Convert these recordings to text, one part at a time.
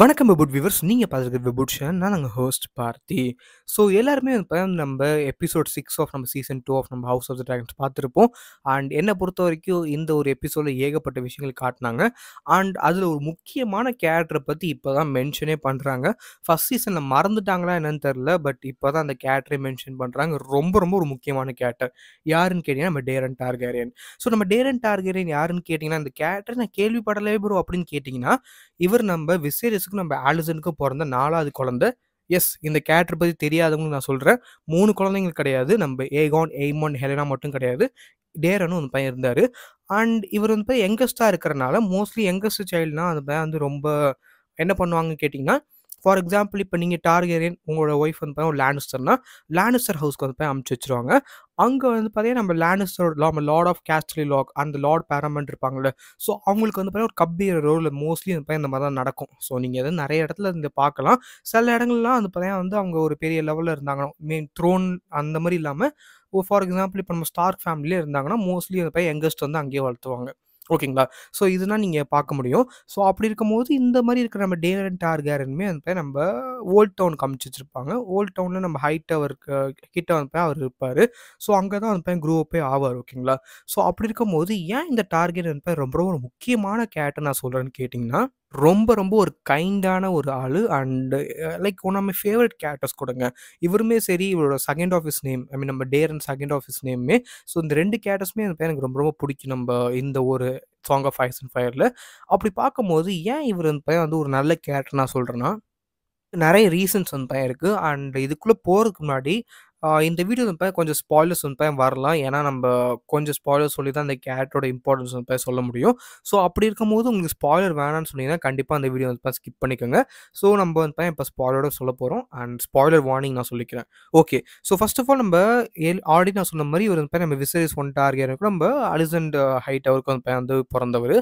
வணக்கம் விபுட் வியூவர்ஸ் நீங்கள் பார்த்துருக்க விபுட் ஷேன் நான் நாங்கள் ஹோஸ்ட் பார்த்தி ஸோ எல்லாருமே வந்து நம்ம எபிசோட் சிக்ஸ் ஆஃப் நம்ம சீசன் டூ ஆஃப் நம்ம ஹவுஸ் ஆஃப் த ட்ராகன்ஸ் பார்த்துருப்போம் அண்ட் என்னை பொறுத்த வரைக்கும் இந்த ஒரு எபிசோடில் ஏகப்பட்ட விஷயங்கள் காட்டினாங்க அண்ட் அதில் ஒரு முக்கியமான கேரக்டரை பற்றி இப்போ தான் மென்ஷனே பண்ணுறாங்க ஃபஸ்ட் சீசனில் மறந்துட்டாங்களா என்னன்னு தெரில பட் இப்போ தான் அந்த கேரக்டரை மென்ஷன் பண்ணுறாங்க ரொம்ப ரொம்ப ஒரு முக்கியமான கேரக்டர் யாருன்னு கேட்டிங்கன்னா நம்ம டேரன் டார்கேரியன் ஸோ நம்ம டேரன் டார்கேரியன் யாருன்னு கேட்டிங்கன்னா அந்த கேரக்டர் நான் கேள்விப்படலவே ப்ரோ அப்படின்னு கேட்டிங்கன்னா இவர் நம்ம விசேரி யூஎஸ்க்கு நம்ம ஆலிசனுக்கும் பிறந்த நாலாவது குழந்தை எஸ் இந்த கேரக்டர் பற்றி தெரியாதவங்களுக்கு நான் சொல்கிறேன் மூணு குழந்தைங்களுக்கு கிடையாது நம்ம ஏகான் எய்மான் ஹெலனா மட்டும் கிடையாது டேரனும் அந்த பையன் இருந்தார் அண்ட் இவர் வந்து யங்கஸ்டாக இருக்கிறனால மோஸ்ட்லி யங்கஸ்ட் சைல்டுனா அந்த பையன் வந்து ரொம்ப என்ன பண்ணுவாங்கன்னு கேட்டிங்கன்னா ஃபார் எக்ஸாம்பிள் இப்போ நீங்கள் டார்கெரியன் உங்களோட ஒய்ஃப் வந்து பார்த்தீங்கன்னா ஒரு லேனிஸ்டர்னா லேனிஸ்டர் ஹவுஸ்க்கு வந்து போய் அமுச்சு வச்சுருவாங்க அங்கே வந்து பார்த்தீங்கன்னா நம்ம லேனிஸ்டரோட லா லார்ட் ஆஃப் கேஸ்ட்லி லாக் அந்த லார்ட் பேரமெண்ட் இருப்பாங்கள்ல ஸோ அவங்களுக்கு வந்து பார்த்தீங்கன்னா ஒரு கப்பி ரோலில் மோஸ்ட்லி வந்து பார்த்தீங்கன்னா இந்த மாதிரி தான் நடக்கும் ஸோ நீங்கள் வந்து நிறைய இடத்துல இருந்து பார்க்கலாம் சில இடங்கள்லாம் வந்து பார்த்தீங்கன்னா வந்து அவங்க ஒரு பெரிய லெவலில் இருந்தாங்க மீன் த்ரோன் அந்த மாதிரி இல்லாமல் ஃபார் எக்ஸாம்பிள் இப்போ நம்ம ஸ்டார் ஃபேமிலியே இருந்தாங்கன்னா மோஸ்ட்லி அந்த பையன் யங்கஸ்ட் வந்து அங்கேயே வளர்த்துவாங்க ஓகேங்களா ஸோ இதுனா நீங்கள் பார்க்க முடியும் ஸோ அப்படி இருக்கும்போது இந்த மாதிரி இருக்கிற நம்ம டேவன் டார்கேரனுமே வந்து நம்ம ஓல்ட் டவுன் காமிச்சு வச்சுருப்பாங்க ஓல்ட் டவுனில் நம்ம ஹைட் அவருக்கு கிட்ட வந்து அவர் இருப்பார் ஸோ அங்கே தான் வந்து குரூ அப்பே ஆவார் ஓகேங்களா ஸோ அப்படி இருக்கும்போது ஏன் இந்த டார்கெட் வந்து ரொம்ப ரொம்ப முக்கியமான கேட்டை நான் சொல்கிறேன்னு கேட்டிங்கன்னா ரொம்ப ரொம்ப ஒரு கைண்டான ஒரு ஆள் and like one of my favourite characters கொடுங்க இவருமே சரி இவரோட second office name I mean நம்ம டேர் அண்ட் செகண்ட் ஆஃபீஸ் நேமே ஸோ இந்த ரெண்டு கேரக்டர்ஸுமே எனக்கு ரொம்ப ரொம்ப பிடிக்கும் நம்ம இந்த ஒரு சாங் ஆஃப் ஐஸ் அண்ட் ஃபயரில் அப்படி பார்க்கும்போது ஏன் இவர் அந்த பையன் வந்து ஒரு நல்ல கேரக்டர் நான் சொல்கிறேன்னா நிறைய ரீசன்ஸ் வந்து பையன் இருக்குது அண்ட் இதுக்குள்ளே போகிறதுக்கு முன்னாடி இந்த வீடியோ வந்து கொஞ்சம் ஸ்பாய்லர்ஸ் வந்து வரலாம் ஏன்னா நம்ம கொஞ்சம் ஸ்பாய்லர் சொல்லி தான் அந்த கேரக்டரோட இம்பார்ட்டன்ஸ் வந்து சொல்ல முடியும் ஸோ அப்படி இருக்கும்போது உங்களுக்கு ஸ்பாய்லர் வேணாம்னு சொன்னீங்கன்னா கண்டிப்பாக அந்த வீடியோ வந்து ஸ்கிப் பண்ணிக்கோங்க ஸோ நம்ம வந்து இப்போ ஸ்பாய்லரோட சொல்ல போகிறோம் அண்ட் ஸ்பாய்லர் வார்னிங் நான் சொல்லிக்கிறேன் okay so first of all நம்ம ஆல்ரெடி நான் சொன்ன மாதிரி இவர் வந்து நம்ம விசரிஸ் ஒன் டார்கேருக்கு நம்ம அலிசண்ட் ஹைட் அவருக்கு வந்து வந்து பிறந்தவர்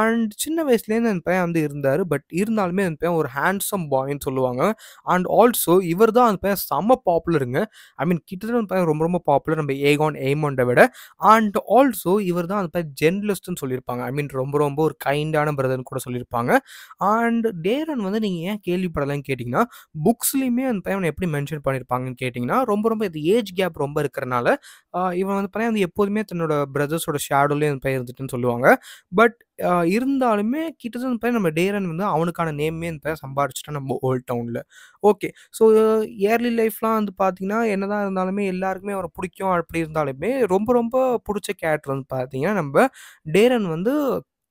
அண்ட் சின்ன வயசுலேருந்து அந்த பையன் வந்து இருந்தார் பட் இருந்தாலுமே அந்த பையன் ஒரு ஹேண்ட்ஸம் பாய்ன்னு சொல்லுவாங்க அண்ட் ஆல்சோ இவர் தான் அந்த பையன் செம்ம பாப்புலருங்க ஐ மீன் கிட்டத்தட்ட ரொம்ப ரொம்ப பாப்புலர் நம்ம ஏகான் ஏமோண்டை விட அண்ட் ஆல்சோ இவர் தான் அந்த ஜெர்னலிஸ்ட்னு சொல்லியிருப்பாங்க ஐ மீன் ரொம்ப ரொம்ப ஒரு கைண்டான பிரதர்னு கூட சொல்லியிருப்பாங்க அண்ட் டேரன் வந்து நீங்கள் ஏன் கேள்விப்படலாம்னு கேட்டிங்கன்னா புக்ஸ்லேயுமே அந்த பையன் எப்படி மென்ஷன் பண்ணியிருப்பாங்கன்னு கேட்டிங்கன்னா ரொம்ப ரொம்ப இது ஏஜ் கேப் ரொம்ப இருக்கிறனால இவன் வந்து பையன் வந்து எப்போதுமே தன்னோட பிரதர்ஸோட ஷேடோலேயே அந்த பையன் இருந்துட்டுன்னு சொல்லுவாங்க பட் இருந்தாலுமே கிட்டத்தட்ட பேர் நம்ம டேரன் வந்து அவனுக்கான நேமே அந்த பேர் சம்பாரிச்சிட்டோம் நம்ம ஓல்ட் டவுனில் ஓகே ஸோ இயர்லி லைஃப்லாம் வந்து பார்த்தீங்கன்னா என்னதான் இருந்தாலுமே எல்லாருக்குமே அவரை பிடிக்கும் அப்படி இருந்தாலுமே ரொம்ப ரொம்ப பிடிச்ச கேரக்டர் வந்து பார்த்தீங்கன்னா நம்ம டேரன் வந்து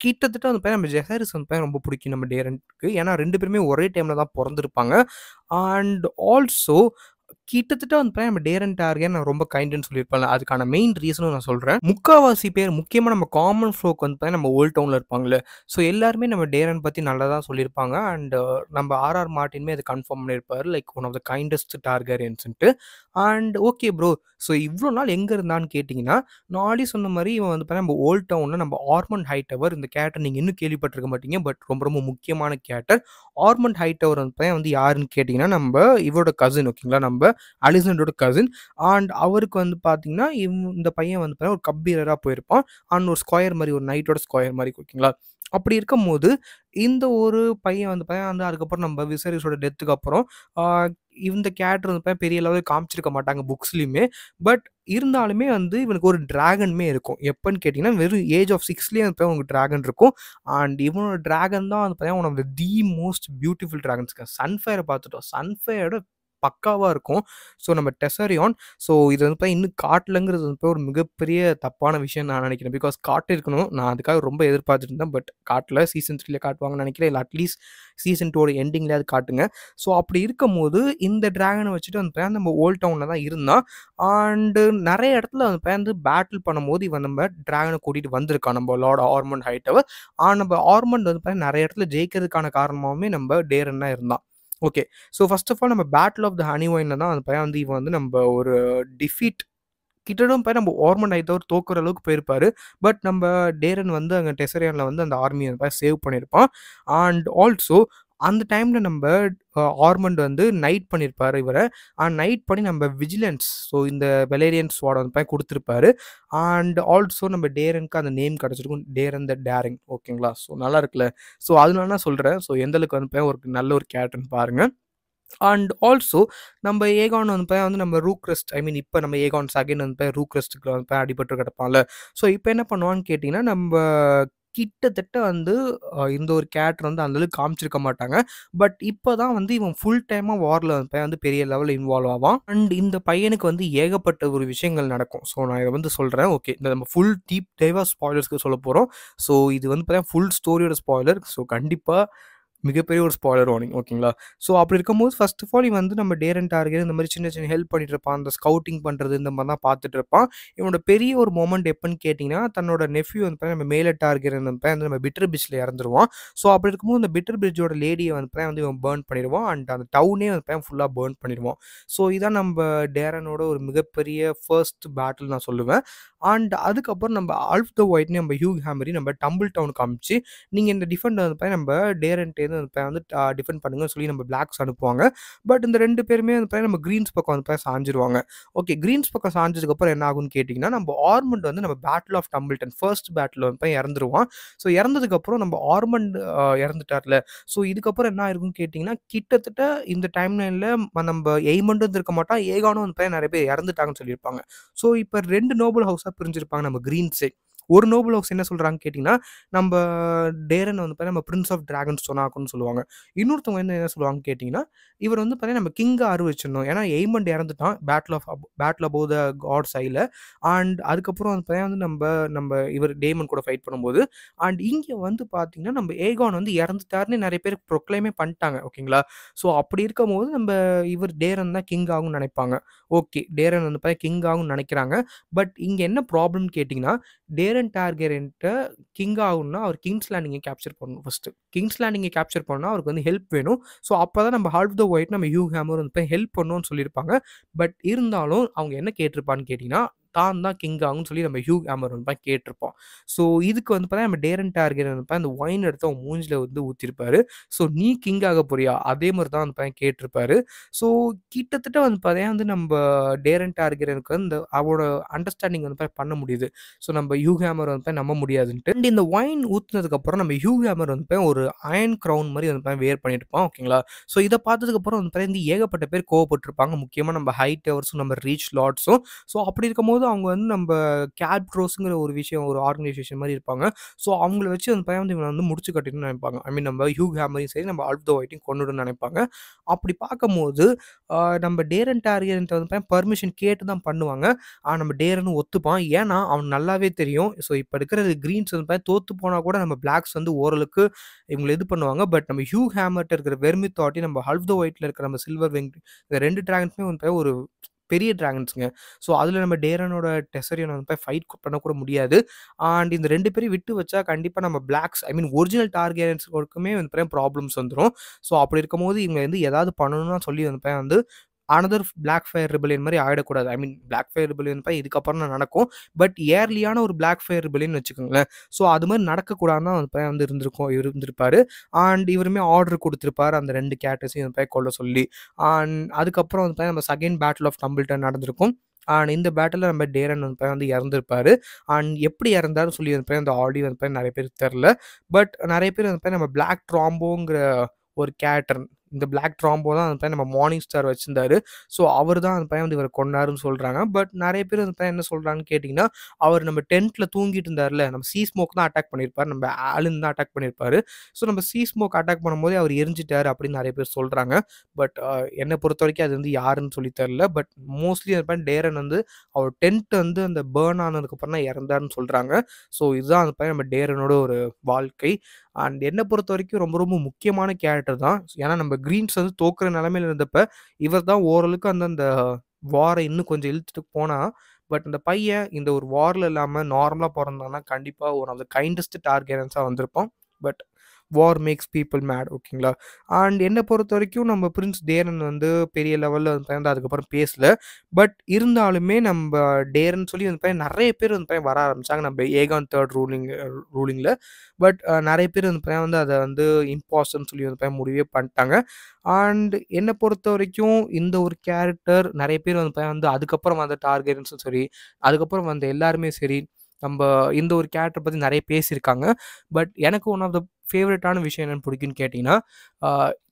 கிட்டத்தட்ட அந்த பேர் நம்ம ஜெஹாரிஸ் அந்த பேர் ரொம்ப பிடிக்கும் நம்ம டேரனுக்கு ஏன்னா ரெண்டு பேருமே ஒரே டைமில் தான் பிறந்திருப்பாங்க அண்ட் ஆல்சோ கிட்டத்தட்ட வந்து நம்ம டேரன் அண்ட் நான் ரொம்ப கைண்டுன்னு சொல்லியிருப்பாங்க அதுக்கான மெயின் ரீசனும் நான் சொல்கிறேன் முக்காவாசி பேர் முக்கியமாக நம்ம காமன் ஃப்ளோக்கு வந்து பார்த்தீங்கன்னா நம்ம ஓல்ட் டவுனில் இருப்பாங்களே ஸோ எல்லாருமே நம்ம டேரன் பற்றி நல்லா தான் சொல்லியிருப்பாங்க அண்ட் uh, நம்ம ஆர்ஆர் மார்டின்மே அது கன்ஃபார்ம் பண்ணியிருப்பார் like one of the kindest டார்கரியன்ஸ்ன்ட்டு அண்ட் ஓகே ப்ரோ ஸோ இவ்வளோ நாள் எங்கே இருந்தான்னு கேட்டிங்கன்னா நாளே சொன்ன மாதிரி இவன் வந்து பார்த்தீங்கன்னா நம்ம ஓல்ட் டவுனில் நம்ம ஆர்மண்ட் டவர் இந்த கேரக்டர் நீங்கள் இன்னும் கேள்விப்பட்டிருக்க மாட்டீங்க பட் ரொம்ப ரொம்ப முக்கியமான கேரக்டர் ஆர்மண்ட் டவர் வந்து வந்து யாருன்னு கேட்டிங்கன்னா நம்ம இவரோட கசின் ஓகேங்களா நம்ம அலிசண்டோட கசின் அண்ட் அவருக்கு வந்து பார்த்தீங்கன்னா இந்த பையன் வந்து பார்த்தீங்கன்னா ஒரு கப்பீரராக போயிருப்பான் அண்ட் ஒரு ஸ்கொயர் மாதிரி ஒரு நைட்டோட ஸ்கொயர் மாதிரி ஓகேங்களா அப்படி இருக்கும் போது இந்த ஒரு பையன் வந்து பையன் வந்து அதுக்கப்புறம் நம்ம விசாரிசோட டெத்துக்கு அப்புறம் இந்த கேரக்டர் வந்து பெரிய லெவலில் காமிச்சிருக்க மாட்டாங்க புக்ஸ்லையுமே பட் இருந்தாலுமே வந்து இவனுக்கு ஒரு டிராகனுமே இருக்கும் எப்போன்னு கேட்டிங்கன்னா வெறும் ஏஜ் ஆஃப் சிக்ஸ்லேயே வந்து உனக்கு ட்ராகன் இருக்கும் அண்ட் இவனோட ட்ராகன் தான் வந்து பார்த்தீங்கன்னா உனக்கு தி மோஸ்ட் பியூட்டிஃபுல் ட்ராகன்ஸ் சன்ஃபயரை பார்த்துட்டோம் சன்ஃபயரோட பக்காவாக இருக்கும் ஸோ நம்ம டெசரியான் ஸோ இது வந்து போய் இன்னும் காட்டிலங்கிறது வந்து ஒரு மிகப்பெரிய தப்பான விஷயம் நான் நினைக்கிறேன் பிகாஸ் காட்டு இருக்கணும் நான் அதுக்காக ரொம்ப எதிர்பார்த்துட்டு இருந்தேன் பட் காட்டில் சீசன் த்ரீல காட்டுவாங்கன்னு நினைக்கிறேன் இல்லை அட்லீஸ்ட் சீசன் டூவோட எண்டிங்லேயாவது காட்டுங்க ஸோ அப்படி இருக்கும் போது இந்த ட்ராகனை வச்சுட்டு அந்த பேர் நம்ம ஓல்ட் டவுனில் தான் இருந்தான் அண்டு நிறைய இடத்துல அந்த பேர் பேட்டில் பண்ணும்போது இவன் நம்ம ட்ராகனை கூட்டிகிட்டு வந்திருக்கான் நம்ம லார்ட் ஆர்மண்ட் ஹைட்டவர் ஆனால் நம்ம ஆர்மண்ட் வந்து பார்த்தீங்கன்னா நிறைய இடத்துல ஜெயிக்கிறதுக்கான காரணமாகவுமே நம்ம டேரன்னா தான் இருந்தான் okay so first of all நம்ம பேட்டில் ஆஃப் த ஹனி ஒயினில் தான் அந்த பையன் வந்து இவன் வந்து நம்ம ஒரு டிஃபீட் கிட்டடும் போய் நம்ம ஓர்மண்ட் தவிர தோக்குற அளவுக்கு போயிருப்பாரு பட் நம்ம டேரன் வந்து அங்கே டெசரியானில் வந்து அந்த ஆர்மியை சேவ் பண்ணியிருப்பான் அண்ட் ஆல்சோ அந்த டைமில் நம்ம ஆர்மண்ட் வந்து நைட் பண்ணியிருப்பார் இவரை அண்ட் நைட் பண்ணி நம்ம விஜிலன்ஸ் ஸோ இந்த வெலேரியன்ஸ் வார்டு வந்து கொடுத்துருப்பாரு அண்ட் ஆல்சோ நம்ம டேரனுக்கு அந்த நேம் கிடச்சிருக்கும் டேரன் த டேரிங் ஓகேங்களா ஸோ நல்லா இருக்குல்ல ஸோ அதனால நான் சொல்கிறேன் ஸோ எந்தளவுக்கு வந்து ஒரு நல்ல ஒரு கேரக்டர்னு பாருங்கள் அண்ட் ஆல்சோ நம்ம ஏகான் வந்து வந்து நம்ம ரூக்ரெஸ்ட் ஐ மீன் இப்போ நம்ம ஏகான் செகண்ட் வந்து ரூக்ரெஸ்ட்டுக்கு வந்து அடிபட்டு கிடப்பான்ல ஸோ இப்போ என்ன பண்ணுவான்னு கேட்டிங்கன்னா நம்ம கிட்டத்தட்ட வந்து இந்த ஒரு கேரக்டர் வந்து அந்தளவுக்கு காமிச்சிருக்க மாட்டாங்க பட் இப்போ தான் வந்து இவன் ஃபுல் டைமாக வாரில் பையன் வந்து பெரிய லெவலில் இன்வால்வ் ஆவான் அண்ட் இந்த பையனுக்கு வந்து ஏகப்பட்ட ஒரு விஷயங்கள் நடக்கும் ஸோ நான் இதை வந்து சொல்கிறேன் ஓகே இந்த நம்ம ஃபுல் டீப் டைவாக ஸ்பாய்லர்ஸ்க்கு சொல்ல போகிறோம் ஸோ இது வந்து பார்த்தீங்கன்னா ஃபுல் ஸ்டோரியோட ஸ்பாய்லர் ஸோ கண்டிப்பாக மிகப்பெரிய ஒரு ஸ்பாய்லர் வார்னிங் ஓகேங்களா ஸோ அப்படி இருக்கும்போது ஃபர்ஸ்ட் ஆஃப் ஆல் இவன் வந்து நம்ம டேர் அண்ட் டார்கெட் இந்த மாதிரி சின்ன சின்ன ஹெல்ப் பண்ணிட்டு இருப்பான் அந்த ஸ்கவுட்டிங் பண்ணுறது இந்த மாதிரி தான் பார்த்துட்டு இருப்பான் இவனோட பெரிய ஒரு மொமெண்ட் எப்போன்னு கேட்டிங்கன்னா தன்னோட நெஃப்யூ வந்து நம்ம மேலே டார்கெட் வந்து நம்ம பிட்டர் பிரிட்ஜில் இறந்துருவான் ஸோ அப்படி இருக்கும்போது இந்த பிட்டர் பிரிட்ஜோட லேடியை வந்து வந்து இவன் பேர்ன் பண்ணிடுவான் அண்ட் அந்த டவுனே வந்து ஃபுல்லாக பேர்ன் பண்ணிடுவான் ஸோ இதான் நம்ம டேரனோட ஒரு மிகப்பெரிய ஃபர்ஸ்ட் பேட்டில் நான் சொல்லுவேன் அண்ட் அதுக்கப்புறம் நம்ம ஆல்ஃப் த ஒயிட்னே நம்ம ஹியூ ஹேமரி நம்ம டம்பிள் டவுன் காமிச்சு நீங்கள் இந்த டிஃபெண்ட் வந்து நம்ம டேரன்ட்டே சைடு அந்த பையன் வந்து டிஃபெண்ட் பண்ணுங்கன்னு சொல்லி நம்ம பிளாக்ஸ் அனுப்புவாங்க பட் இந்த ரெண்டு பேருமே அந்த பையன் நம்ம க்ரீன்ஸ் பக்கம் அந்த பையன் சாஞ்சிருவாங்க ஓகே க்ரீன்ஸ் பக்கம் சாஞ்சதுக்கப்புறம் என்ன ஆகும்னு கேட்டிங்கன்னா நம்ம ஆர்மண்ட் வந்து நம்ம பேட்டில் ஆஃப் டம்பிள்டன் ஃபர்ஸ்ட் பேட்டில் வந்து பையன் இறந்துருவான் ஸோ இறந்ததுக்கப்புறம் நம்ம ஆர்மண்ட் இறந்துட்டார்ல ஸோ இதுக்கப்புறம் என்ன ஆயிருக்கும்னு கேட்டிங்கன்னா கிட்டத்தட்ட இந்த டைம் லைனில் நம்ம எய்மண்டும் இருக்க மாட்டோம் ஏகானும் அந்த பையன் நிறைய பேர் இறந்துட்டாங்கன்னு சொல்லியிருப்பாங்க ஸோ இப்போ ரெண்டு நோபல் ஹவுஸாக பிரிஞ்சிருப்பாங்க நம்ம க்ரீன்ஸே ஒரு நோபல் ஹவுஸ் என்ன சொல்கிறாங்க கேட்டிங்கன்னா நம்ம டேரன் வந்து பார்த்தீங்கன்னா நம்ம பிரின்ஸ் ஆஃப் ட்ராகன்ஸ் சொன்னாக்கும்னு சொல்லுவாங்க இன்னொருத்தவங்க என்ன என்ன சொல்லுவாங்க கேட்டிங்கன்னா இவர் வந்து பார்த்தீங்கன்னா நம்ம கிங்காக அறிவிச்சிடணும் ஏன்னா எய்மண்ட் இறந்துட்டான் battle of battle above the god சைடில் அண்ட் அதுக்கப்புறம் வந்து பார்த்தா வந்து நம்ம நம்ம இவர் டேமன் கூட ஃபைட் பண்ணும்போது அண்ட் இங்கே வந்து பார்த்தீங்கன்னா நம்ம ஏகான் வந்து இறந்துட்டாருன்னு நிறைய பேர் ப்ரொக்ளைமே பண்ணிட்டாங்க ஓகேங்களா ஸோ அப்படி போது நம்ம இவர் டேரன் தான் கிங் ஆகும்னு நினைப்பாங்க ஓகே டேரன் வந்து பார்த்தா கிங் ஆகும்னு நினைக்கிறாங்க பட் இங்கே என்ன ப்ராப்ளம்னு கேட்டிங்கன்னா டேரன் டார்கெரன்ட்ட கிங் ஆகுன்னா அவர் கிங்ஸ் லேண்டிங்கை கேப்சர் பண்ணணும் ஃபஸ்ட்டு கிங்ஸ் லேண்டிங்கை கேப்சர் பண்ணால் அவருக்கு வந்து ஹெல்ப் வேணும் ஸோ அப்போ தான் நம்ம ஹால்ஃப் த ஒயிட் நம்ம ஹியூ ஹேமர் வந்து ஹெல்ப் பண்ணணும்னு சொல்லியிருப்பாங்க பட் இருந்தாலும் அவங்க என்ன கேட்டிருப்பான்னு கேட்டிங்கன்னா தான் தான் கிங் ஆகும்னு சொல்லி நம்ம ஹியூ கேமர் வந்து கேட்டிருப்போம் ஸோ இதுக்கு வந்து பார்த்தா நம்ம டேரன் டார்கெட் வந்து அந்த ஒயின் எடுத்து அவன் மூஞ்சில் வந்து ஊற்றிருப்பாரு ஸோ நீ கிங் ஆக போறியா அதே மாதிரி தான் வந்து கேட்டிருப்பாரு ஸோ கிட்டத்தட்ட வந்து பார்த்தீங்கன்னா வந்து நம்ம டேரன் டார்கெட்டனுக்கு வந்து அவனோட அண்டர்ஸ்டாண்டிங் வந்து பண்ண முடியுது ஸோ நம்ம ஹியூ கேமர் வந்து நம்ப முடியாதுன்ட்டு அண்ட் இந்த ஒயின் ஊற்றுனதுக்கப்புறம் நம்ம ஹியூ கேமர் வந்து ஒரு அயன் க்ரௌன் மாதிரி வந்து வேர் பண்ணியிருப்பான் ஓகேங்களா ஸோ இதை பார்த்ததுக்கப்புறம் வந்து பார்த்தா இந்த ஏகப்பட்ட பேர் கோவப்பட்டிருப்பாங்க முக்கியமாக நம்ம ஹை டவர்ஸும் நம்ம ரீச் லாட்ஸும் ஸோ அப்படி இருக்கும்போது போது அவங்க வந்து நம்ம கேப் க்ரோஸுங்கிற ஒரு விஷயம் ஒரு ஆர்கனைசேஷன் மாதிரி இருப்பாங்க ஸோ அவங்கள வச்சு அந்த பையன் வந்து இவனை வந்து முடிச்சு கட்டிட்டு நினைப்பாங்க ஐ மீன் நம்ம ஹியூ ஹேமரையும் சரி நம்ம அல்ப் த ஒயிட்டையும் கொண்டுட்டு நினைப்பாங்க அப்படி பார்க்கும்போது நம்ம டேரன் டாரியன்ட்ட வந்து பையன் பர்மிஷன் கேட்டு தான் பண்ணுவாங்க ஆனால் நம்ம டேரன் ஒத்துப்பான் ஏன்னா அவன் நல்லாவே தெரியும் ஸோ இப்போ இருக்கிற க்ரீன்ஸ் வந்து பையன் தோத்து போனால் கூட நம்ம பிளாக்ஸ் வந்து ஓரளவுக்கு இவங்களை இது பண்ணுவாங்க பட் நம்ம ஹியூ ஹேமர்ட்ட இருக்கிற வெர்மி தாட்டி நம்ம ஹல்ஃப் த ஒயிட்டில் இருக்கிற நம்ம சில்வர் இந்த ரெண்டு டிராகன்ஸுமே வந்து ஒரு பெரிய ட்ராகன்ஸுங்க ஸோ அதில் நம்ம டேரனோட டெசரியன் வந்து போய் ஃபைட் பண்ணக்கூட முடியாது அண்ட் இந்த ரெண்டு பேரும் விட்டு வச்சா கண்டிப்பாக நம்ம பிளாக்ஸ் ஐ மீன் ஒரிஜினல் டார்கெட்ஸ்க்குமே வந்து ப்ராப்ளம்ஸ் வந்துடும் ஸோ அப்படி இருக்கும்போது இவங்க வந்து ஏதாவது பண்ணணும்னா சொல்லி வந்து வந்து அனதர் பிளாக் ஃபயர் ரிபிலியன் மாதிரி ஆகிடக்கூடாது I mean black fire rebellion போய் இதுக்கப்புறம் நடக்கும் பட் இயர்லியான ஒரு பிளாக் ஃபயர் ரிபிலியன் வச்சுக்கோங்களேன் ஸோ அது மாதிரி நடக்கக்கூடாதுன்னு அந்த பையன் வந்து இருந்திருக்கும் இருந்திருப்பாரு அண்ட் இவருமே ஆர்டர் கொடுத்துருப்பாரு அந்த ரெண்டு கேரக்டர்ஸையும் அந்த பையன் கொள்ள சொல்லி அண்ட் அதுக்கப்புறம் வந்து பையன் நம்ம செகண்ட் பேட்டில் ஆஃப் டம்பிள்டன் நடந்திருக்கும் அண்ட் இந்த பேட்டில் நம்ம டேரன் வந்து வந்து இறந்துருப்பாரு அண்ட் எப்படி இறந்தாரு சொல்லி அந்த பையன் அந்த ஆடியோ வந்து நிறைய பேர் தெரில பட் நிறைய பேர் வந்து பையன் நம்ம பிளாக் ட்ராம்போங்கிற ஒரு கேரக்டர் இந்த பிளாக் ட்ராம்போ தான் அந்த பையன் நம்ம மார்னிங் ஸ்டார் வச்சிருந்தாரு ஸோ அவர் தான் அந்த பையன் வந்து இவர் கொண்டாருன்னு சொல்கிறாங்க பட் நிறைய பேர் அந்த பையன் என்ன சொல்கிறான்னு கேட்டிங்கன்னா அவர் நம்ம டென்ட்டில் தூங்கிட்டு இருந்தார்ல நம்ம சீ ஸ்மோக் தான் அட்டாக் பண்ணியிருப்பார் நம்ம ஆளுன்னு தான் அட்டாக் பண்ணியிருப்பார் ஸோ நம்ம சீ ஸ்மோக் அட்டாக் பண்ணும்போதே அவர் எரிஞ்சிட்டார் அப்படின்னு நிறைய பேர் சொல்கிறாங்க பட் என்னை பொறுத்த வரைக்கும் அது வந்து யாருன்னு சொல்லி தெரில பட் மோஸ்ட்லி அந்த பையன் டேரன் வந்து அவர் டென்ட் வந்து அந்த பேர்ன் ஆனதுக்கப்புறம் தான் இறந்தாருன்னு சொல்கிறாங்க ஸோ இதுதான் அந்த பையன் நம்ம டேரனோட ஒரு வாழ்க்கை அண்ட் என்னை பொறுத்த வரைக்கும் ரொம்ப ரொம்ப முக்கியமான கேரக்டர் தான் ஏன்னா நம்ம கிரீன்ஸ் வந்து தோக்குற நிலமையில இருந்தப்ப இவர் தான் ஓரளவுக்கு அந்த அந்த வாரை இன்னும் கொஞ்சம் இழுத்துட்டு போனால் பட் இந்த பையன் இந்த ஒரு வாரில் இல்லாமல் நார்மலாக பிறந்தான்னா கண்டிப்பாக ஒரு அந்த கைண்டஸ்ட் டார்கெரன்ஸாக வந்திருப்போம் but war makes people mad ஓகேங்களா அண்ட் என்னை பொறுத்த வரைக்கும் நம்ம பிரின்ஸ் டேரன் வந்து பெரிய லெவலில் வந்து பையன் அதுக்கப்புறம் பேசல பட் இருந்தாலுமே நம்ம டேரன் சொல்லி வந்து பையன் நிறைய பேர் வந்து பையன் வர ஆரம்பித்தாங்க நம்ம ஏகான் தேர்ட் ரூலிங் ரூலிங்கில் பட் நிறைய பேர் வந்து பையன் வந்து அதை வந்து இம்பாசன் சொல்லி வந்து பையன் முடிவே பண்ணிட்டாங்க அண்ட் என்னை பொறுத்த வரைக்கும் இந்த ஒரு கேரக்டர் நிறைய பேர் வந்து பையன் வந்து அதுக்கப்புறம் வந்த டார்கெட்ஸும் சரி அதுக்கப்புறம் வந்த எல்லாருமே சரி நம்ம இந்த ஒரு கேரக்டர் பற்றி நிறைய பேசியிருக்காங்க பட் எனக்கு ஒன் ஆஃப் த ஃபேவரட்டான விஷயம் என்னென்னு பிடிக்குன்னு கேட்டிங்கன்னா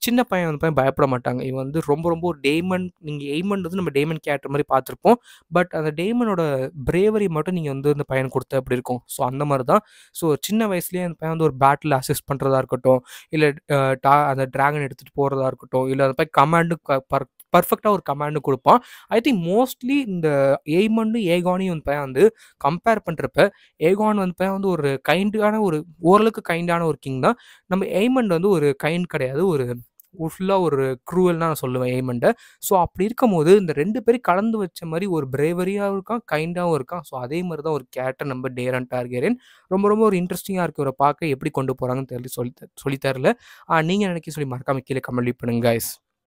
சின்ன பையன் வந்து பையன் பயப்பட மாட்டாங்க இவன் வந்து ரொம்ப ரொம்ப ஒரு டேமன் நீங்கள் எய்மன் வந்து நம்ம டேமன் கேரக்டர் மாதிரி பார்த்துருப்போம் பட் அந்த டேமனோட பிரேவரி மட்டும் நீங்கள் வந்து அந்த பையன் கொடுத்த அப்படி இருக்கும் ஸோ அந்த மாதிரி தான் ஸோ சின்ன வயசுலேயே அந்த பையன் வந்து ஒரு பேட்டில் அசிஸ்ட் பண்ணுறதா இருக்கட்டும் இல்லை டா அந்த ட்ராகன் எடுத்துகிட்டு போகிறதா இருக்கட்டும் இல்லை அந்த பையன் கமாண்டு பர்ஃபெக்டாக ஒரு கமாண்டு கொடுப்பான் ஐ திங்க் மோஸ்ட்லி இந்த எய்மன்னு ஏகானையும் வந்து பையன் வந்து கம்பேர் பண்ணுறப்ப ஏகான் வந்து பையன் வந்து ஒரு கைண்டான ஒரு ஓரளவுக்கு கைண்டான ஒரு கிங் தான் நம்ம எய்மண்ட் வந்து ஒரு கைண்ட் கிடையாது ஒரு ஃபுல்லாக ஒரு க்ரூவல்னா நான் சொல்லுவேன் எய்மண்ட்டை ஸோ அப்படி இருக்கும் போது இந்த ரெண்டு பேரும் கலந்து வச்ச மாதிரி ஒரு பிரேவரியாகவும் இருக்கான் கைண்டாகவும் இருக்கான் ஸோ அதே மாதிரி தான் ஒரு கேரக்டர் நம்ம டேரன் டார்கேரேன் ரொம்ப ரொம்ப ஒரு இன்ட்ரெஸ்டிங்காக இருக்கு ஒரு பார்க்க எப்படி கொண்டு போகிறாங்கன்னு தெரியல சொல்லி சொல்லித்தரல நீங்கள் நினைக்க சொல்லி மறக்காம கீழே கமெண்ட் பண்ணுங்க கைஸ்